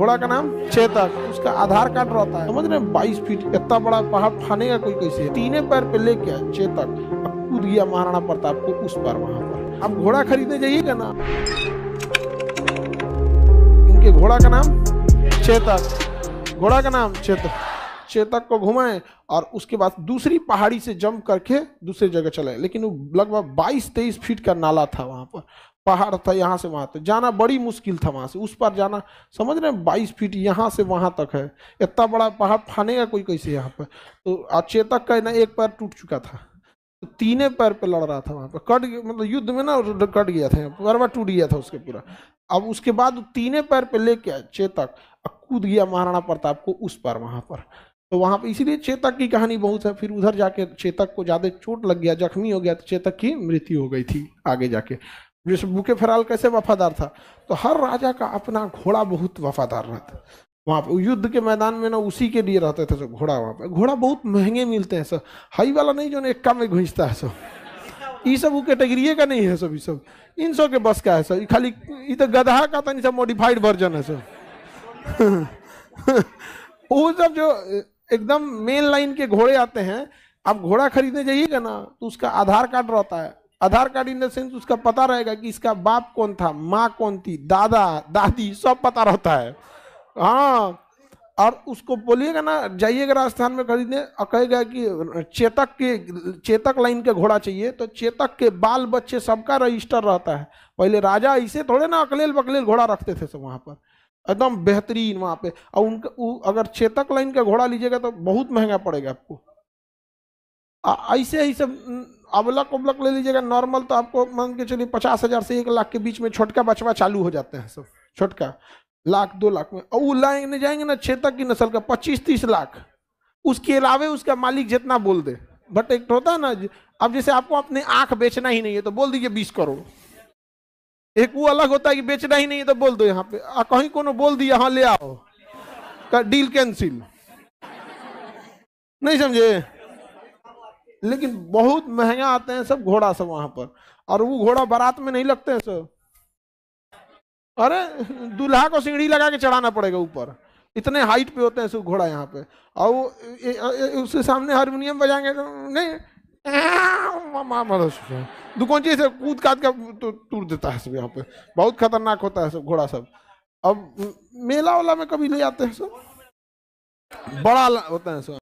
घोड़ा का नाम चेतक उसका आधार कार्ड रहता है समझ रहे बाईस फीट इतना बड़ा पहाड़ का कोई कैसे तीने पैर पे लेके आए चेतक कूद गया महाराणा प्रताप को उस पर वहां पर अब घोड़ा खरीदने जाइएगा ना उनके घोड़ा का नाम चेतक घोड़ा का नाम चेतक चेतक को घुमाएं और उसके बाद दूसरी पहाड़ी से जंप करके दूसरी जगह चले लेकिन वो लगभग 22-23 फीट का नाला था वहाँ पर पहाड़ था यहाँ से वहाँ तक तो जाना बड़ी मुश्किल था वहाँ से उस पर जाना समझ रहे हैं बाईस फीट यहाँ से वहाँ तक है इतना बड़ा पहाड़ फानेगा कोई कैसे यहाँ पर तो अचेतक का ना एक पैर टूट चुका था तो तीने पैर पे लड़ रहा था वहाँ पर कट मतलब युद्ध में ना कट गया था परवा टूट गया था उसके पूरा अब उसके बाद तीने पैर पे लेके आए चेतक कूद गया महाराणा प्रताप को उस पर वहाँ पर तो वहाँ पर इसीलिए चेतक की कहानी बहुत है फिर उधर जाके चेतक को ज़्यादा चोट लग गया जख्मी हो गया तो चेतक की मृत्यु हो गई थी आगे जाके जैसे बुके फराल कैसे वफादार था तो हर राजा का अपना घोड़ा बहुत वफादार रहता वहाँ पर युद्ध के मैदान में ना उसी के लिए रहते थे सब घोड़ा वहाँ पर घोड़ा बहुत महंगे मिलते हैं सर हाई वाला नहीं जो ना एक में घुसता है सब ये सब वो कैटेगरी का नहीं है सब ये सब इन सब के बस का है सर खाली ये तो गधा का था सब मॉडिफाइड वर्जन है सर वो सब जो एकदम मेन लाइन के घोड़े आते हैं आप घोड़ा खरीदने जाइएगा ना तो उसका आधार कार्ड रहता है Aadhaar card in the sense उसका पता रहेगा कि इसका बाप कौन था माँ कौन थी दादा दादी सब पता रहता है हाँ और उसको बोलिएगा ना जाइएगा राजस्थान में खरीदने और कहेगा कि चेतक के चेतक लाइन के घोड़ा चाहिए तो चेतक के बाल बच्चे सबका रजिस्टर रहता है पहले राजा इसे थोड़े ना अकलेल बकलेल घोड़ा रखते थे सब वहाँ पर एकदम बेहतरीन वहाँ पे और उनका अगर चेतक लाइन का घोड़ा लीजिएगा तो बहुत महंगा पड़ेगा आपको ऐसे ही सब अबलक उबलक ले लीजिएगा नॉर्मल तो आपको मान के चलिए पचास हज़ार से एक लाख के बीच में छोटका बचवा चालू हो जाते हैं सब छोटका लाख दो लाख में और वो लाएंगे जाएंगे ना छेतक की नस्ल का पच्चीस तीस लाख उसके अलावे उसका मालिक जितना बोल दे बट एक तो होता है ना अब जैसे आपको अपनी आंख बेचना ही नहीं है तो बोल दीजिए बीस करोड़ एक वो अलग होता है कि बेचना ही नहीं है तो बोल दो यहाँ पे कहीं को बोल दिया हाँ ले आओ का डील कैंसिल नहीं समझे लेकिन बहुत महंगा आते हैं सब घोड़ा सब वहां पर और वो घोड़ा बारात में नहीं लगते हैं सब अरे दूल्हा को सीढ़ी लगा के चढ़ाना पड़ेगा ऊपर इतने हाइट पे होते हैं सब घोड़ा यहाँ पे और वो उसके सामने हारमोनियम बजाएंगे तो नहीं दुकोची से कूद काद का टूट देता है सब यहाँ पे बहुत खतरनाक होता है सब घोड़ा सब अब मेला वाला में कभी ले आते हैं सब बड़ा होता है सब